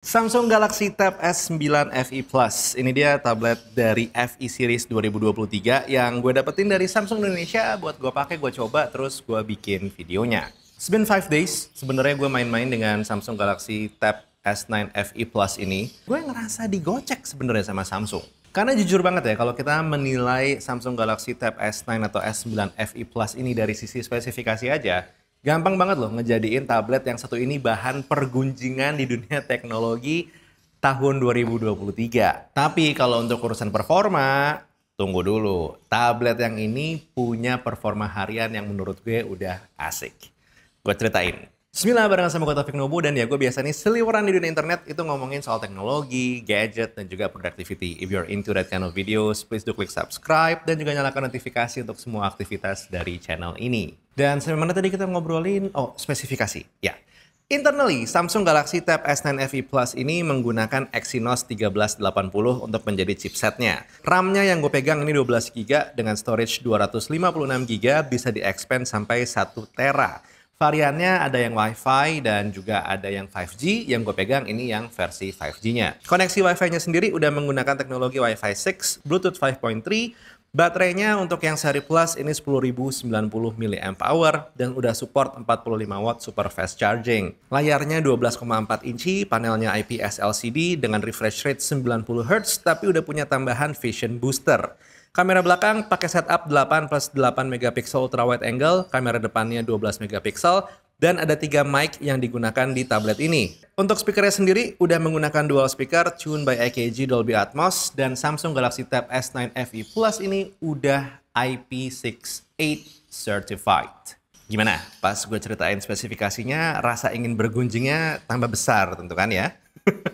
Samsung Galaxy Tab S9 FE Plus. Ini dia tablet dari FE Series 2023 yang gue dapetin dari Samsung Indonesia buat gue pakai, gue coba, terus gue bikin videonya. It's been 5 days, sebenarnya gue main-main dengan Samsung Galaxy Tab S9 FE Plus ini. Gue ngerasa digocek sebenarnya sama Samsung. Karena jujur banget ya, kalau kita menilai Samsung Galaxy Tab S9 atau S9 FE Plus ini dari sisi spesifikasi aja, Gampang banget loh ngejadiin tablet yang satu ini bahan pergunjingan di dunia teknologi tahun 2023. Tapi kalau untuk urusan performa, tunggu dulu. Tablet yang ini punya performa harian yang menurut gue udah asik. Gue ceritain. Bismillah bareng sama gue Taufik Nubu dan ya gue biasanya seliweran di dunia internet itu ngomongin soal teknologi, gadget, dan juga productivity. If you're into that kind of videos, please do click subscribe dan juga nyalakan notifikasi untuk semua aktivitas dari channel ini. Dan sampai tadi kita ngobrolin, oh spesifikasi, ya. Yeah. Internally, Samsung Galaxy Tab S9 FE Plus ini menggunakan Exynos 1380 untuk menjadi chipsetnya. RAM-nya yang gue pegang ini 12GB dengan storage 256GB bisa di-expand sampai 1TB. Variannya ada yang WiFi dan juga ada yang 5G. Yang gue pegang ini yang versi 5G-nya. Koneksi WiFi-nya sendiri udah menggunakan teknologi WiFi 6, Bluetooth 5.3, Baterainya untuk yang seri plus ini 10.090 mAh dan udah support 45 watt super fast charging. Layarnya 12,4 inci, panelnya IPS LCD dengan refresh rate 90 Hz tapi udah punya tambahan Vision Booster. Kamera belakang pakai setup 8 plus 8 megapiksel ultra wide angle, kamera depannya 12 megapiksel, dan ada tiga mic yang digunakan di tablet ini. Untuk speakernya sendiri udah menggunakan dual speaker tuned by AKG Dolby Atmos dan Samsung Galaxy Tab S9 FE Plus ini udah IP68 certified. Gimana? Pas gue ceritain spesifikasinya, rasa ingin bergunjingnya tambah besar tentu kan ya?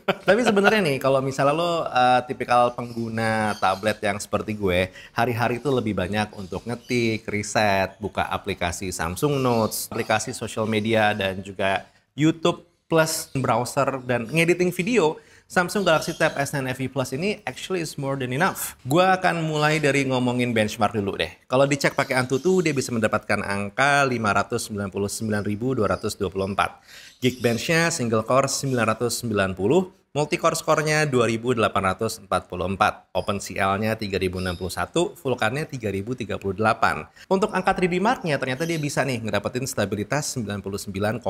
Tapi sebenarnya nih, kalau misalnya lo uh, tipikal pengguna tablet yang seperti gue, hari-hari itu lebih banyak untuk ngetik, riset, buka aplikasi Samsung Notes, aplikasi social media, dan juga YouTube plus browser dan ngediting video Samsung Galaxy Tab S9 FE Plus ini actually is more than enough. Gua akan mulai dari ngomongin benchmark dulu deh. Kalau dicek pakai Antutu, dia bisa mendapatkan angka 599.224. Geekbench-nya single core 990, Multicore skornya 2844, OpenCL-nya 3061, Vulkan-nya 3038. Untuk angka 3D Mark-nya ternyata dia bisa nih ngedapetin stabilitas 99,3%.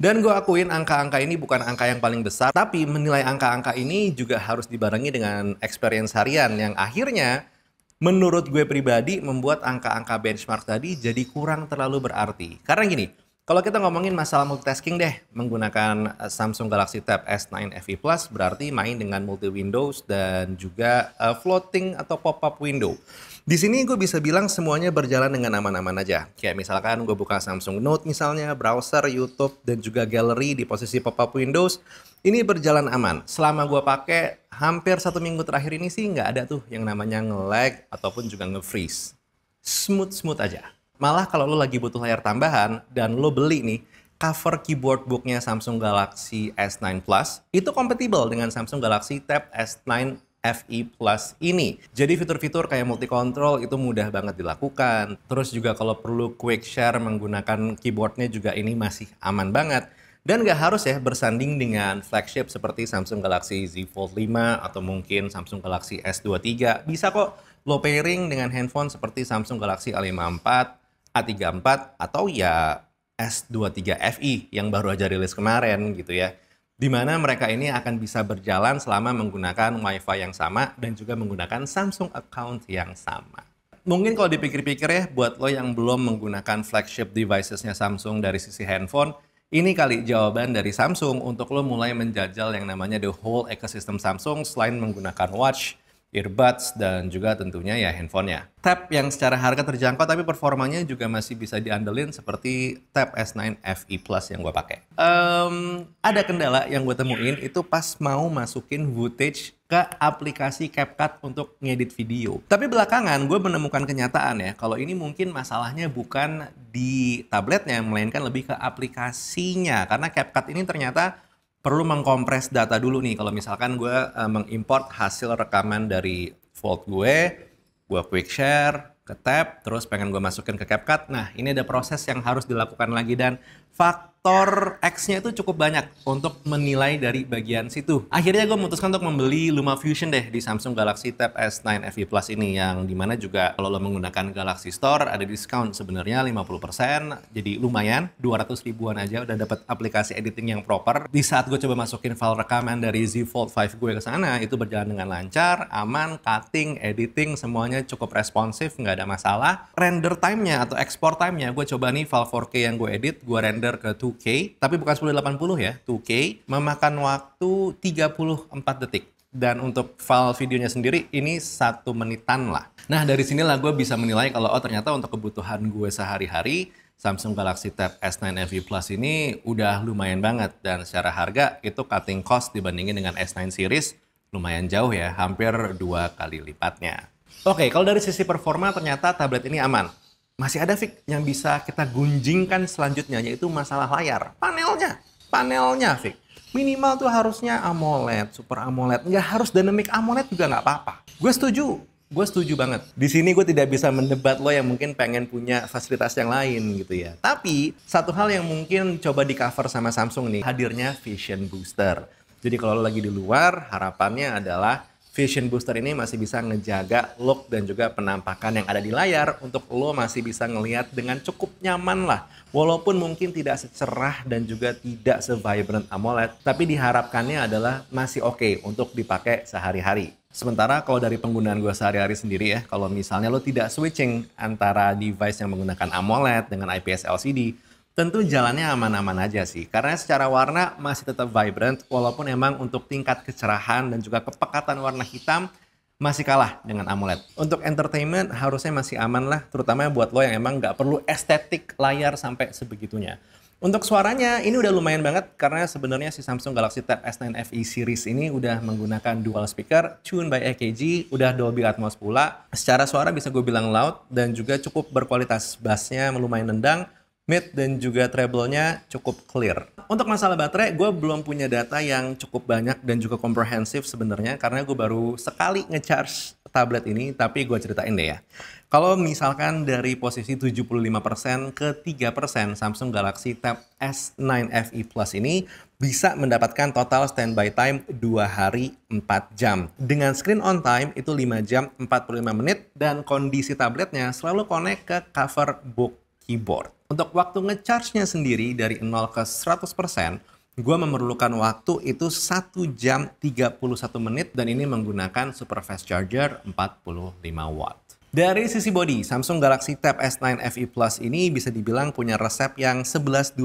Dan gue akuin angka-angka ini bukan angka yang paling besar, tapi menilai angka-angka ini juga harus dibarengi dengan experience harian yang akhirnya menurut gue pribadi membuat angka-angka benchmark tadi jadi kurang terlalu berarti. Karena gini, kalau kita ngomongin masalah multitasking deh, menggunakan eh, Samsung Galaxy Tab S9 FE Plus berarti main dengan multi windows dan juga eh, floating atau pop-up window. Di sini gue bisa bilang semuanya berjalan dengan aman-aman aja. Kayak misalkan gue buka Samsung Note misalnya, browser, YouTube, dan juga gallery di posisi pop-up windows. Ini berjalan aman. Selama gue pakai hampir satu minggu terakhir ini sih nggak ada tuh yang namanya nge-lag ataupun juga nge-freeze. Smooth-smooth aja. Malah kalau lo lagi butuh layar tambahan dan lo beli nih cover keyboard booknya Samsung Galaxy S9 Plus itu kompatibel dengan Samsung Galaxy Tab S9 FE Plus ini. Jadi fitur-fitur kayak multi control itu mudah banget dilakukan. Terus juga kalau perlu quick share menggunakan keyboardnya juga ini masih aman banget. Dan nggak harus ya bersanding dengan flagship seperti Samsung Galaxy Z Fold 5 atau mungkin Samsung Galaxy S23. Bisa kok lo pairing dengan handphone seperti Samsung Galaxy A54 A34 atau ya S23FI yang baru aja rilis kemarin gitu ya. Di mana mereka ini akan bisa berjalan selama menggunakan WiFi yang sama dan juga menggunakan Samsung account yang sama. Mungkin kalau dipikir-pikir ya, buat lo yang belum menggunakan flagship devicesnya Samsung dari sisi handphone, ini kali jawaban dari Samsung untuk lo mulai menjajal yang namanya the whole ecosystem Samsung selain menggunakan watch, earbuds, dan juga tentunya ya handphonenya. Tab yang secara harga terjangkau tapi performanya juga masih bisa diandelin seperti Tab S9 FE Plus yang gue pakai. Um, ada kendala yang gue temuin itu pas mau masukin footage ke aplikasi CapCut untuk ngedit video. Tapi belakangan gue menemukan kenyataan ya, kalau ini mungkin masalahnya bukan di tabletnya, melainkan lebih ke aplikasinya. Karena CapCut ini ternyata perlu mengkompres data dulu nih kalau misalkan gue uh, mengimport hasil rekaman dari Vault gue, gue quick share ke tab, terus pengen gue masukin ke CapCut. Nah, ini ada proses yang harus dilakukan lagi dan faktor X-nya itu cukup banyak untuk menilai dari bagian situ. Akhirnya gue memutuskan untuk membeli Luma Fusion deh di Samsung Galaxy Tab S9 FE Plus ini yang dimana juga kalau lo menggunakan Galaxy Store ada diskon sebenarnya 50% jadi lumayan 200 ribuan aja udah dapat aplikasi editing yang proper. Di saat gue coba masukin file rekaman dari Z Fold 5 gue ke sana itu berjalan dengan lancar, aman, cutting, editing semuanya cukup responsif nggak ada masalah. Render time-nya atau export time-nya gue coba nih file 4K yang gue edit gue render render ke 2K, tapi bukan 1080 ya, 2K, memakan waktu 34 detik. Dan untuk file videonya sendiri, ini satu menitan lah. Nah, dari sinilah gue bisa menilai kalau, oh ternyata untuk kebutuhan gue sehari-hari, Samsung Galaxy Tab S9 FE Plus ini udah lumayan banget. Dan secara harga, itu cutting cost dibandingin dengan S9 series, lumayan jauh ya, hampir dua kali lipatnya. Oke, kalau dari sisi performa ternyata tablet ini aman. Masih ada Fik yang bisa kita gunjingkan selanjutnya yaitu masalah layar, panelnya. Panelnya Fik. Minimal tuh harusnya AMOLED, Super AMOLED. Nggak harus Dynamic AMOLED juga nggak apa-apa. Gue setuju, gue setuju banget. Di sini gue tidak bisa mendebat lo yang mungkin pengen punya fasilitas yang lain gitu ya. Tapi satu hal yang mungkin coba di cover sama Samsung nih, hadirnya Vision Booster. Jadi kalau lo lagi di luar, harapannya adalah Vision Booster ini masih bisa ngejaga look dan juga penampakan yang ada di layar untuk lo masih bisa ngelihat dengan cukup nyaman lah. Walaupun mungkin tidak secerah dan juga tidak sevibrant AMOLED, tapi diharapkannya adalah masih oke okay untuk dipakai sehari-hari. Sementara kalau dari penggunaan gue sehari-hari sendiri ya, kalau misalnya lo tidak switching antara device yang menggunakan AMOLED dengan IPS LCD, Tentu jalannya aman-aman aja sih, karena secara warna masih tetap vibrant, walaupun emang untuk tingkat kecerahan dan juga kepekatan warna hitam masih kalah dengan AMOLED. Untuk entertainment harusnya masih aman lah, terutama buat lo yang emang nggak perlu estetik layar sampai sebegitunya. Untuk suaranya ini udah lumayan banget karena sebenarnya si Samsung Galaxy Tab S9 FE series ini udah menggunakan dual speaker, tune by AKG, udah Dolby Atmos pula. Secara suara bisa gue bilang loud dan juga cukup berkualitas. Bassnya lumayan nendang, mid dan juga treble-nya cukup clear. Untuk masalah baterai, gue belum punya data yang cukup banyak dan juga komprehensif sebenarnya karena gue baru sekali ngecharge tablet ini, tapi gue ceritain deh ya. Kalau misalkan dari posisi 75% ke 3% Samsung Galaxy Tab S9 FE Plus ini bisa mendapatkan total standby time 2 hari 4 jam. Dengan screen on time itu 5 jam 45 menit dan kondisi tabletnya selalu connect ke cover book keyboard. Untuk waktu ngecharge-nya sendiri dari 0 ke 100%, gue memerlukan waktu itu 1 jam 31 menit dan ini menggunakan super fast charger 45 watt. Dari sisi body, Samsung Galaxy Tab S9 FE Plus ini bisa dibilang punya resep yang 11-12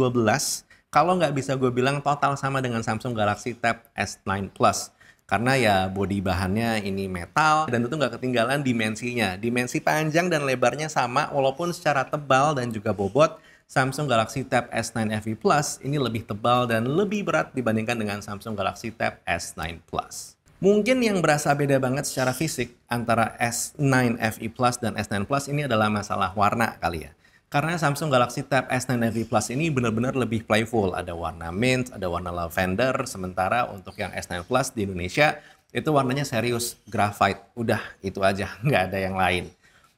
kalau nggak bisa gue bilang total sama dengan Samsung Galaxy Tab S9 Plus karena ya body bahannya ini metal dan itu nggak ketinggalan dimensinya dimensi panjang dan lebarnya sama walaupun secara tebal dan juga bobot Samsung Galaxy Tab S9 FE Plus ini lebih tebal dan lebih berat dibandingkan dengan Samsung Galaxy Tab S9 Plus. Mungkin yang berasa beda banget secara fisik antara S9 FE Plus dan S9 Plus ini adalah masalah warna kali ya. Karena Samsung Galaxy Tab S9 FE Plus ini benar-benar lebih playful. Ada warna mint, ada warna lavender. Sementara untuk yang S9 Plus di Indonesia itu warnanya serius graphite. Udah itu aja, nggak ada yang lain.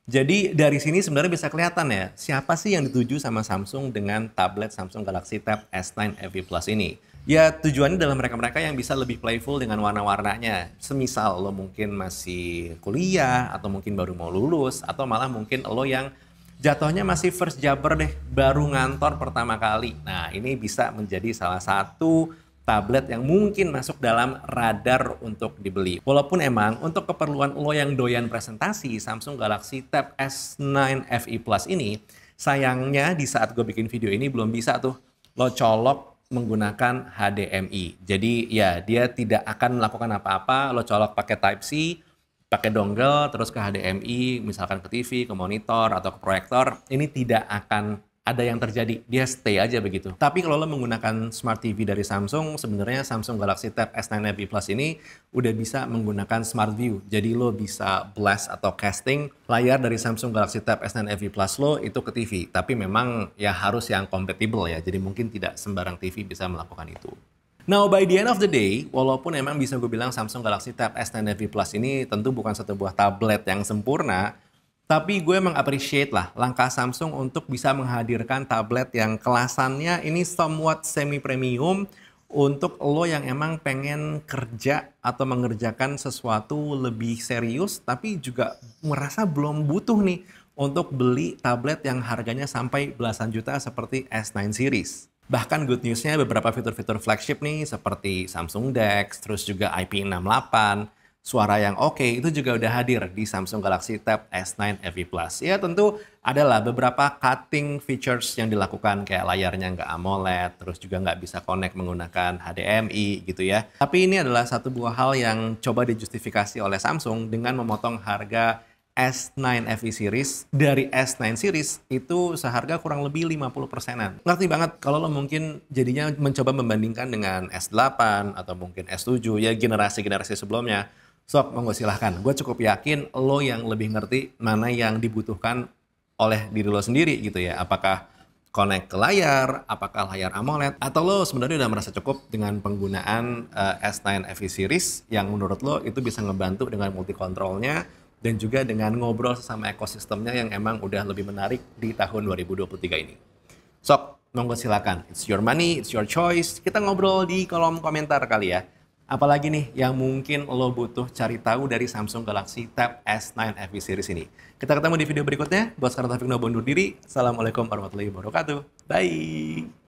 Jadi dari sini sebenarnya bisa kelihatan ya, siapa sih yang dituju sama Samsung dengan tablet Samsung Galaxy Tab S9 FE Plus ini? Ya tujuannya dalam mereka-mereka yang bisa lebih playful dengan warna-warnanya. Semisal lo mungkin masih kuliah atau mungkin baru mau lulus atau malah mungkin lo yang jatuhnya masih first jabber deh, baru ngantor pertama kali. Nah, ini bisa menjadi salah satu tablet yang mungkin masuk dalam radar untuk dibeli. Walaupun emang untuk keperluan lo yang doyan presentasi, Samsung Galaxy Tab S9 FE Plus ini, sayangnya di saat gue bikin video ini belum bisa tuh lo colok menggunakan HDMI. Jadi ya dia tidak akan melakukan apa-apa, lo colok pakai Type-C, pakai dongle terus ke HDMI, misalkan ke TV, ke monitor atau ke proyektor, ini tidak akan ada yang terjadi. Dia stay aja begitu. Tapi kalau lo menggunakan smart TV dari Samsung, sebenarnya Samsung Galaxy Tab S9 FE Plus ini udah bisa menggunakan smart view. Jadi lo bisa blast atau casting layar dari Samsung Galaxy Tab S9 FE Plus lo itu ke TV. Tapi memang ya harus yang kompatibel ya. Jadi mungkin tidak sembarang TV bisa melakukan itu. Now by the end of the day, walaupun emang bisa gue bilang Samsung Galaxy Tab S10 FE Plus ini tentu bukan satu buah tablet yang sempurna, tapi gue emang appreciate lah langkah Samsung untuk bisa menghadirkan tablet yang kelasannya ini somewhat semi premium untuk lo yang emang pengen kerja atau mengerjakan sesuatu lebih serius tapi juga merasa belum butuh nih untuk beli tablet yang harganya sampai belasan juta seperti S9 series. Bahkan good newsnya beberapa fitur-fitur flagship nih seperti Samsung DeX, terus juga IP68, suara yang oke okay, itu juga udah hadir di Samsung Galaxy Tab S9 FE Plus. Ya tentu adalah beberapa cutting features yang dilakukan kayak layarnya nggak AMOLED, terus juga nggak bisa connect menggunakan HDMI gitu ya. Tapi ini adalah satu buah hal yang coba dijustifikasi oleh Samsung dengan memotong harga S9 FE series dari S9 series itu seharga kurang lebih 50 persenan. Ngerti banget kalau lo mungkin jadinya mencoba membandingkan dengan S8 atau mungkin S7 ya generasi-generasi sebelumnya. Sok, monggo silahkan. Gue cukup yakin lo yang lebih ngerti mana yang dibutuhkan oleh diri lo sendiri gitu ya. Apakah connect ke layar, apakah layar AMOLED, atau lo sebenarnya udah merasa cukup dengan penggunaan uh, eh, S9 FE series yang menurut lo itu bisa ngebantu dengan multi controlnya, dan juga dengan ngobrol sesama ekosistemnya yang emang udah lebih menarik di tahun 2023 ini. Sok, monggo silakan. It's your money, it's your choice. Kita ngobrol di kolom komentar kali ya. Apalagi nih yang mungkin lo butuh cari tahu dari Samsung Galaxy Tab S9 FE series ini. Kita ketemu di video berikutnya. Buat sekarang Taufik Nobo undur diri. Assalamualaikum warahmatullahi wabarakatuh. Bye!